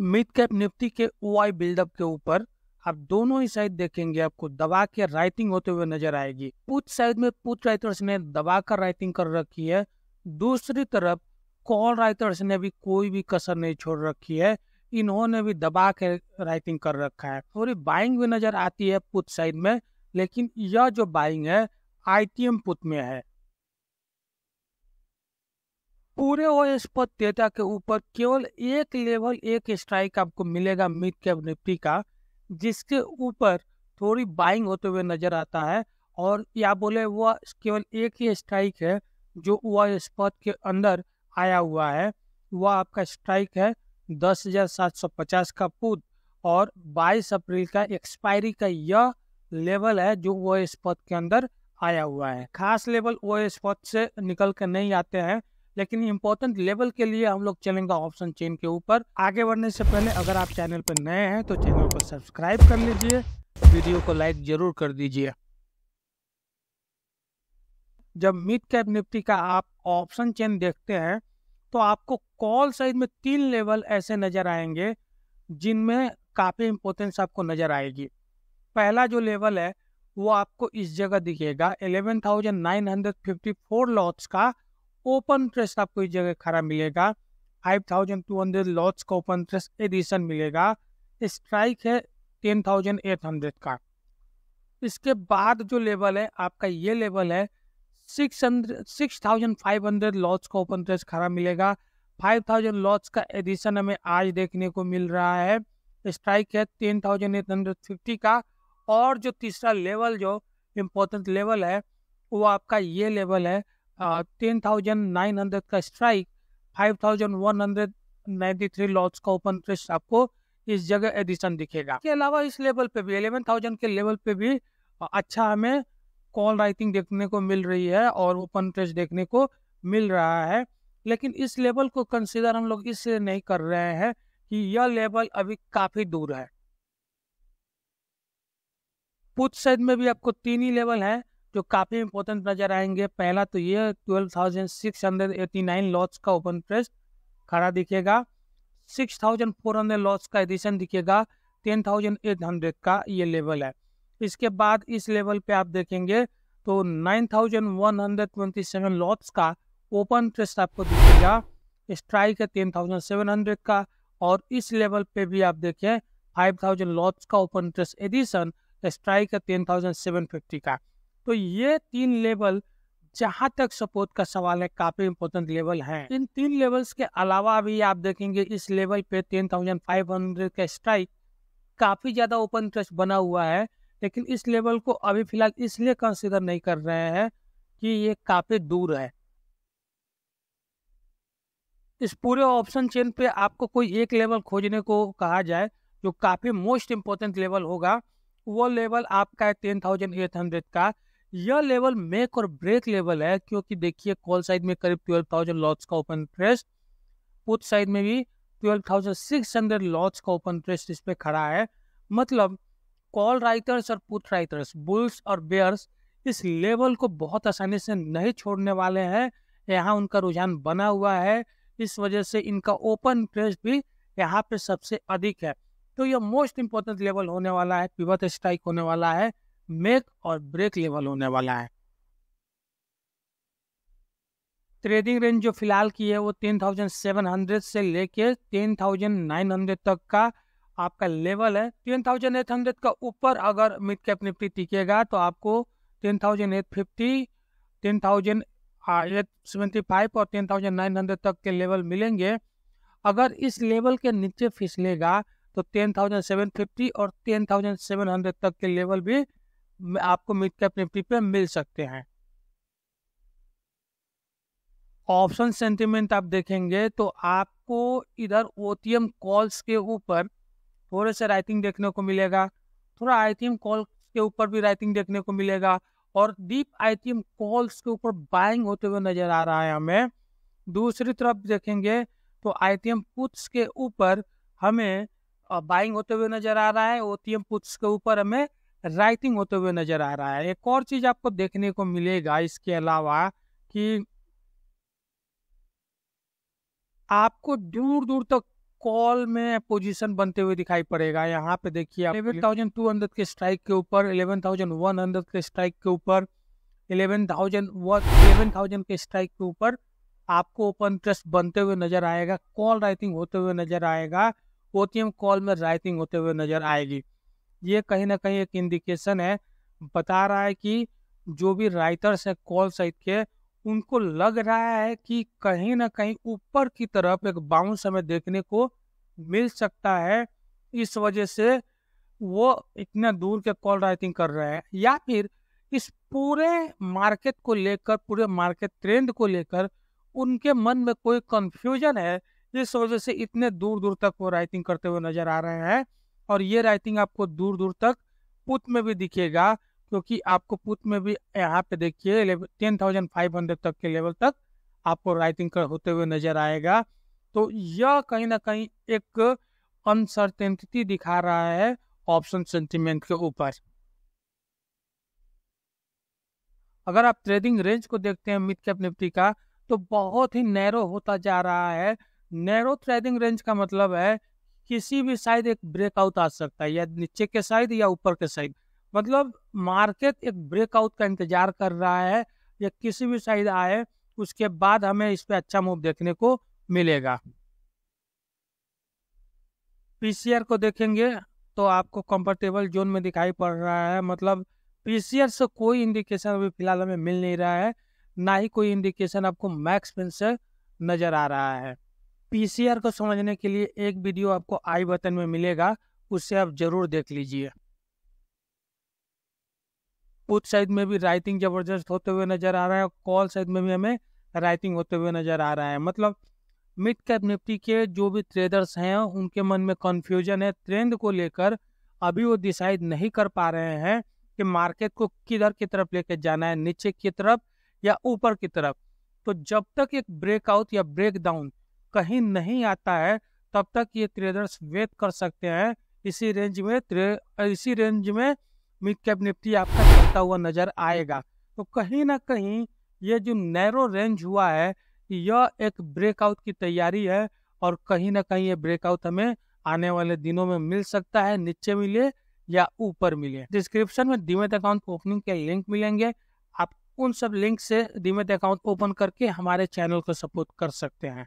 mid cap Nifty के ओ आई buildup के ऊपर आप दोनों ही साइड देखेंगे आपको दबा के राइटिंग होते हुए नजर आएगी पुट साइड में पुट राइटर्स ने दबा कर राइटिंग कर रखी है दूसरी तरफ कॉल राइटर्स ने भी कोई भी कसर नहीं छोड़ रखी है इन्होंने भी दबा के राइटिंग कर रखा है थोड़ी बाइंग भी नजर आती है पुट साइड में लेकिन यह जो बाइंग है एम पुट में है पूरे ओ पर डेटा के ऊपर केवल एक लेवल एक स्ट्राइक आपको मिलेगा मिड कैप निफ्टी का जिसके ऊपर थोड़ी बाइंग होते हुए नजर आता है और या बोले वह केवल एक ही स्ट्राइक है जो वह स्पॉट के अंदर आया हुआ है वह आपका स्ट्राइक है दस हजार सात सौ पचास का पुद और बाईस अप्रैल का एक्सपायरी का यह लेवल है जो वो स्पॉट के अंदर आया हुआ है खास लेवल वो स्पॉट से निकल कर नहीं आते हैं लेकिन इम्पोर्टेंट लेवल के लिए हम लोग चलेंगे ऑप्शन चेन के ऊपर आगे बढ़ने से पहले अगर आप चैनल पर नए हैं तो चैनल को सब्सक्राइब कर लीजिए वीडियो को लाइक जरूर कर दीजिए जब मिड कैप निफ्टी का आप ऑप्शन चेन देखते हैं तो आपको कॉल साइड में तीन लेवल ऐसे नज़र आएंगे जिनमें काफ़ी इम्पोर्टेंस आपको नज़र आएगी पहला जो लेवल है वो आपको इस जगह दिखेगा 11,954 लॉट्स का ओपन इंटरेस्ट आपको इस जगह खड़ा मिलेगा five thousand two hundred lots का ओपन इंटरेस्ट एडिशन मिलेगा स्ट्राइक है टेन थाउजेंड एट हंड्रेड का इसके बाद जो लेवल है आपका ये लेवल है six hundred six thousand five hundred lots का ओपन इंटरेस्ट खड़ा मिलेगा फाइव थाउजेंड लॉट्स का एडिशन हमें आज देखने को मिल रहा है स्ट्राइक है ten thousand eight hundred fifty का और जो तीसरा लेवल जो इम्पोर्टेंट लेवल है वो आपका ये लेवल है टेन थाउजेंड नाइन हंड्रेड का strike five thousand one hundred ninety three lots का ओपन इंटरेस्ट आपको इस जगह एडिशन दिखेगा इसके अलावा इस लेवल पे भी एलेवन थाउजेंड के लेवल पे भी uh, अच्छा हमें कॉल राइटिंग देखने को मिल रही है और ओपन इंटरेस्ट देखने को मिल रहा है लेकिन इस लेवल को कंसिडर हम लोग इसलिए नहीं कर रहे हैं कि यह लेवल अभी काफी दूर है पुट साइड में भी आपको तीन ही लेवल है जो काफ़ी इंपॉर्टेंट नजर आएंगे पहला तो ये twelve thousand six hundred eighty nine lots का ओपन प्रेस खड़ा दिखेगा six thousand four hundred lots का एडिशन दिखेगा टेन थाउजेंड एट हंड्रेड का ये लेवल है इसके बाद इस लेवल पे आप देखेंगे तो nine thousand one hundred twenty seven lots का ओपन प्रेस आपको दिखेगा स्ट्राइक है टेन थाउजेंड सेवन हंड्रेड का और इस लेवल पे भी आप देखें फाइव थाउजेंड लॉट्स का ओपन प्रेस एडिशन स्ट्राइक है टेन थाउजेंड सेवन फिफ्टी का तो ये तीन लेवल जहाँ तक सपोर्ट का सवाल है काफी इम्पोर्टेंट लेवल है इन तीन लेवल्स के अलावा भी आप देखेंगे इस लेवल पे टेन थाउजेंड फाइव हंड्रेड का स्ट्राइक काफी ज्यादा ओपन इंटरेस्ट बना हुआ है लेकिन इस लेवल को अभी फिलहाल इसलिए कंसिडर नहीं कर रहे हैं कि ये काफी दूर है इस पूरे ऑप्शन चेन पे आपको कोई एक लेवल खोजने को कहा जाए जो काफी मोस्ट इम्पोर्टेंट लेवल होगा वो लेवल आपका है टेन थाउजेंड एट हंड्रेड का यह लेवल मेक और ब्रेक लेवल है क्योंकि देखिए कॉल साइड में करीब ट्वेल्व थाउजेंड लॉट्स का ओपन इंटरेस्ट पुट साइड में भी twelve thousand six hundred lots का ओपन इंटरेस्ट इस पर खड़ा है मतलब कॉल राइटर्स और पुट राइटर्स बुल्स और बेयर्स इस लेवल को बहुत आसानी से नहीं छोड़ने वाले हैं यहाँ उनका रुझान बना हुआ है इस वजह से इनका ओपन इंटरेस्ट भी यहाँ पे सबसे अधिक है तो यह मोस्ट इम्पोर्टेंट लेवल होने वाला है पिवत स्ट्राइक होने वाला है मेक और ब्रेक लेवल होने वाला है ट्रेडिंग रेंज जो फिलहाल की है वो 10,700 से लेके 10,900 तक का आपका लेवल है 10,800 का ऊपर अगर मिड कैप निफ्टी टिकेगा तो आपको 10,850, 10,875 और 10,900 तक के लेवल मिलेंगे अगर इस लेवल के नीचे फिसलेगा तो 10,750 और 10,700 तक के लेवल भी आपको मिड कैप निफ्टी पे मिल सकते हैं ऑप्शन सेंटिमेंट आप देखेंगे तो आपको इधर ओ कॉल्स के ऊपर थोड़े से राइटिंग देखने को मिलेगा थोड़ा टी कॉल्स के ऊपर भी राइटिंग देखने को मिलेगा और डीप आईटीएम कॉल्स के ऊपर बाइंग होते हुए नजर आ रहा है हमें दूसरी तरफ देखेंगे तो आई टी पुट्स के ऊपर हमें बाइंग होते हुए नजर आ रहा है ओटीएम पुट्स के ऊपर हमें राइटिंग होते हुए नजर आ रहा है एक और चीज आपको देखने को मिलेगा इसके अलावा कि आपको दूर दूर तक कॉल में पोजीशन बनते हुए दिखाई पड़ेगा यहाँ पे देखिए इलेवन थाउजेंड टू हंड्रेड के स्ट्राइक के ऊपर इलेवन थाउजेंड वन हंड्रेड के स्ट्राइक के ऊपर eleven thousand one eleven thousand के स्ट्राइक के ऊपर आपको ओपन इंटरेस्ट बनते हुए नजर आएगा कॉल राइटिंग होते हुए नजर आएगा ओ कॉल में राइटिंग होते हुए नजर आएगी ये कहीं ना कहीं एक इंडिकेशन है बता रहा है कि जो भी राइटर्स हैं कॉल साइट के उनको लग रहा है कि कहीं ना कहीं ऊपर की तरफ एक बाउंस हमें देखने को मिल सकता है इस वजह से वो इतना दूर के कॉल राइटिंग कर रहे हैं या फिर इस पूरे मार्केट को लेकर पूरे मार्केट ट्रेंड को लेकर उनके मन में कोई कन्फ्यूजन है जिस वजह से इतने दूर दूर तक वो राइटिंग करते हुए नजर आ रहे हैं और ये राइटिंग आपको दूर दूर तक पुत में भी दिखेगा क्योंकि आपको पुत में भी यहाँ पे देखिए टेन थाउजेंड फाइव हंड्रेड तक के लेवल तक आपको राइटिंग कर होते हुए नजर आएगा तो यह कहीं ना कहीं एक अनसर्टेनिटी दिखा रहा है ऑप्शन सेंटिमेंट के ऊपर अगर आप ट्रेडिंग रेंज को देखते हैं मिड कैप निफ्टी का तो बहुत ही नैरो होता जा रहा है नैरो ट्रेडिंग रेंज का मतलब है किसी भी साइड एक ब्रेकआउट आ सकता है या नीचे के साइड या ऊपर के साइड मतलब मार्केट एक ब्रेकआउट का इंतजार कर रहा है या किसी भी साइड आए उसके बाद हमें इस पर अच्छा मूव देखने को मिलेगा पीसीआर को देखेंगे तो आपको कंफर्टेबल जोन में दिखाई पड़ रहा है मतलब पीसीआर से कोई इंडिकेशन अभी फिलहाल हमें मिल नहीं रहा है ना ही कोई इंडिकेशन आपको मैक्स पेन से नजर आ रहा है पी को समझने के लिए एक वीडियो आपको आई बटन में मिलेगा उससे आप जरूर देख लीजिए उस साइड में भी राइटिंग जबरदस्त होते हुए नजर आ रहा है कॉल साइड में भी हमें राइटिंग होते हुए नजर आ रहा है मतलब मिड कैप निफ्टी के जो भी ट्रेडर्स हैं उनके मन में कन्फ्यूजन है ट्रेंड को लेकर अभी वो डिसाइड नहीं कर पा रहे हैं कि मार्केट को किधर की तरफ लेके जाना है नीचे की तरफ या ऊपर की तरफ तो जब तक एक ब्रेकआउट या ब्रेकडाउन कहीं नहीं आता है तब तक ये ट्रेडर्स वेट कर सकते हैं इसी रेंज में इसी रेंज में मिड कैप निफ्टी आपका चलता हुआ नजर आएगा तो कहीं ना कहीं ये जो नैरो रेंज हुआ है यह एक ब्रेकआउट की तैयारी है और कहीं ना कहीं ये ब्रेकआउट हमें आने वाले दिनों में मिल सकता है नीचे मिले या ऊपर मिले डिस्क्रिप्शन में डीमेट अकाउंट ओपनिंग के लिंक मिलेंगे आप उन सब लिंक से डीमेट अकाउंट ओपन करके हमारे चैनल को सपोर्ट कर सकते हैं